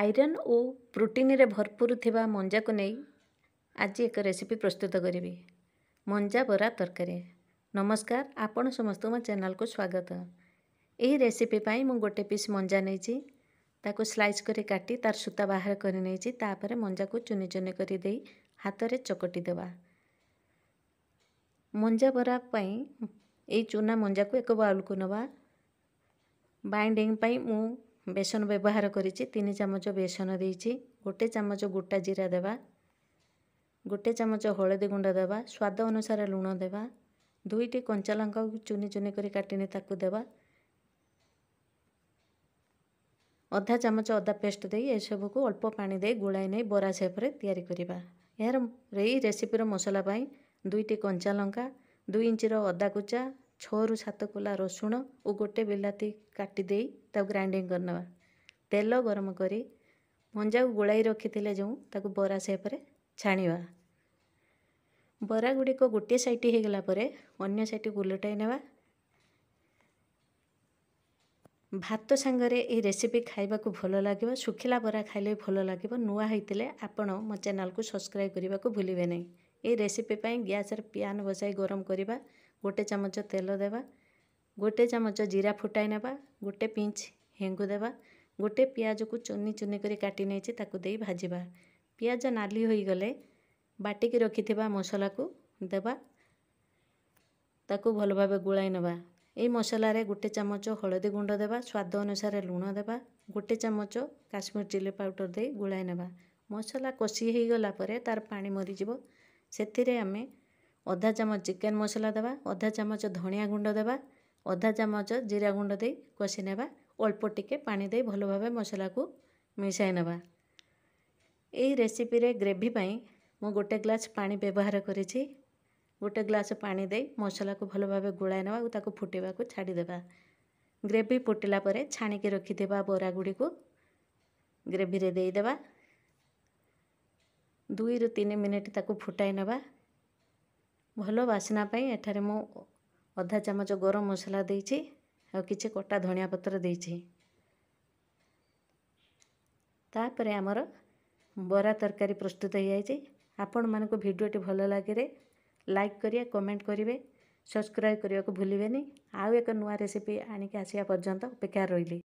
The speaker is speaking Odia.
ଆଇରନ୍ ଓ ପ୍ରୋଟିନ୍ରେ ଭରପୁର ଥିବା ମଞ୍ଜାକୁ ନେଇ ଆଜି ଏକ ରେସିପି ପ୍ରସ୍ତୁତ କରିବି ମଞ୍ଜା ବରା ତରକାରୀ ନମସ୍କାର ଆପଣ ସମସ୍ତଙ୍କୁ ମୋ ଚ୍ୟାନେଲକୁ ସ୍ୱାଗତ ଏହି ରେସିପି ପାଇଁ ମୁଁ ଗୋଟେ ପିସ୍ ମଞ୍ଜା ନେଇଛି ତାକୁ ସ୍ଲାଇସ୍ କରି କାଟି ତାର ସୂତା ବାହାର କରି ନେଇଛି ତାପରେ ମଞ୍ଜାକୁ ଚୁନି ଚୁନି କରି ଦେଇ ହାତରେ ଚକଟି ଦେବା ମଞ୍ଜା ବରା ପାଇଁ ଏହି ଚୁନା ମଞ୍ଜାକୁ ଏକ ବାଉଲକୁ ନେବା ବାଇଣ୍ଡିଙ୍ଗ ପାଇଁ ମୁଁ ବେସନ ବ୍ୟବହାର କରିଛି ତିନି ଚାମଚ ବେସନ ଦେଇଛି ଗୋଟେ ଚାମଚ ଗୋଟା ଜିରା ଦେବା ଗୋଟେ ଚାମଚ ହଳଦୀ ଗୁଣ୍ଡ ଦେବା ସ୍ୱାଦ ଅନୁସାରେ ଲୁଣ ଦେବା ଦୁଇଟି କଞ୍ଚା ଲଙ୍କାକୁ ଚୁନି ଚୁନି କରି କାଟିନି ତାକୁ ଦେବା ଅଧା ଚାମଚ ଅଦା ପେଷ୍ଟ ଦେଇ ଏସବୁକୁ ଅଳ୍ପ ପାଣି ଦେଇ ଗୋଳାଇ ନେଇ ବରା ସେପରେ ତିଆରି କରିବା ଏହାର ଏହି ରେସିପିର ମସଲା ପାଇଁ ଦୁଇଟି କଞ୍ଚା ଲଙ୍କା ଦୁଇ ଇଞ୍ଚର ଅଦା ଛଅରୁ ସାତ କୋଲା ରସୁଣ ଓ ଗୋଟେ ବିଲାତି କାଟି ଦେଇ ତାକୁ ଗ୍ରାଇଣ୍ଡିଙ୍ଗ କରିନେବା ତେଲ ଗରମ କରି ମଞ୍ଜାକୁ ଗୋଳାଇ ରଖିଥିଲେ ଯେଉଁ ତାକୁ ବରା ସେପରେ ଛାଣିବା ବରା ଗୁଡ଼ିକ ଗୋଟିଏ ସାଇଟ୍ ହୋଇଗଲା ପରେ ଅନ୍ୟ ସାଇଟ୍କୁ ଓଲଟାଇ ନେବା ଭାତ ସାଙ୍ଗରେ ଏଇ ରେସିପି ଖାଇବାକୁ ଭଲ ଲାଗିବ ଶୁଖିଲା ବରା ଖାଇଲେ ଭଲ ଲାଗିବ ନୂଆ ହୋଇଥିଲେ ଆପଣ ମୋ ଚ୍ୟାନେଲକୁ ସବସ୍କ୍ରାଇବ୍ କରିବାକୁ ଭୁଲିବେ ନାହିଁ ଏଇ ରେସିପି ପାଇଁ ଗ୍ୟାସ୍ରେ ପ୍ୟାନ୍ ବସାଇ ଗରମ କରିବା ଗୋଟେ ଚାମଚ ତେଲ ଦେବା ଗୋଟେ ଚାମଚ ଜିରା ଫୁଟାଇ ନେବା ଗୋଟେ ପିଞ୍ଚ ହେଙ୍ଗୁ ଦେବା ଗୋଟେ ପିଆଜକୁ ଚୁନି ଚୁନି କରି କାଟି ନେଇଛି ତାକୁ ଦେଇ ଭାଜିବା ପିଆଜ ନାଲି ହୋଇଗଲେ ବାଟିକି ରଖିଥିବା ମସଲାକୁ ଦେବା ତାକୁ ଭଲ ଭାବେ ଗୋଳାଇ ନେବା ଏଇ ମସଲାରେ ଗୋଟେ ଚାମଚ ହଳଦୀ ଗୁଣ୍ଡ ଦେବା ସ୍ୱାଦ ଅନୁସାରେ ଲୁଣ ଦେବା ଗୋଟେ ଚାମଚ କାଶ୍ମୀର ଚିଲି ପାଉଡ଼ର ଦେଇ ଗୋଳାଇ ନେବା ମସଲା କଷି ହୋଇଗଲା ପରେ ତା'ର ପାଣି ମରିଯିବ ସେଥିରେ ଆମେ ଅଧା ଚାମଚ ଚିକେନ୍ ମସଲା ଦେବା ଅଧା ଚାମଚ ଧଣିଆ ଗୁଣ୍ଡ ଦେବା ଅଧା ଚାମଚ ଜିରା ଗୁଣ୍ଡ ଦେଇ କଷି ନେବା ଅଳ୍ପ ଟିକେ ପାଣି ଦେଇ ଭଲ ଭାବେ ମସଲାକୁ ମିଶାଇ ନେବା ଏହି ରେସିପିରେ ଗ୍ରେଭି ପାଇଁ ମୁଁ ଗୋଟେ ଗ୍ଲାସ୍ ପାଣି ବ୍ୟବହାର କରିଛି ଗୋଟେ ଗ୍ଲାସ୍ ପାଣି ଦେଇ ମସଲାକୁ ଭଲ ଭାବେ ଗୋଳାଇ ନେବା ଓ ତାକୁ ଫୁଟିବାକୁ ଛାଡ଼ିଦେବା ଗ୍ରେଭି ଫୁଟିଲା ପରେ ଛାଣିକି ରଖିଥିବା ବରା ଗୁଡ଼ିକୁ ଗ୍ରେଭିରେ ଦେଇଦେବା ଦୁଇରୁ ତିନି ମିନିଟ୍ ତାକୁ ଫୁଟାଇ ନେବା ଭଲ ବାସ୍ନା ପାଇଁ ଏଠାରେ ମୁଁ ଅଧା ଚାମଚ ଗରମ ମସଲା ଦେଇଛି ଆଉ କିଛି କଟା ଧନିଆ ପତ୍ର ଦେଇଛି ତାପରେ ଆମର ବରା ତରକାରୀ ପ୍ରସ୍ତୁତ ହୋଇଯାଇଛି ଆପଣମାନଙ୍କୁ ଭିଡ଼ିଓଟି ଭଲ ଲାଗିଲେ ଲାଇକ୍ କରିବେ କମେଣ୍ଟ କରିବେ ସବସ୍କ୍ରାଇବ୍ କରିବାକୁ ଭୁଲିବେନି ଆଉ ଏକ ନୂଆ ରେସିପି ଆଣିକି ଆସିବା ପର୍ଯ୍ୟନ୍ତ ଅପେକ୍ଷାରେ ରହିଲି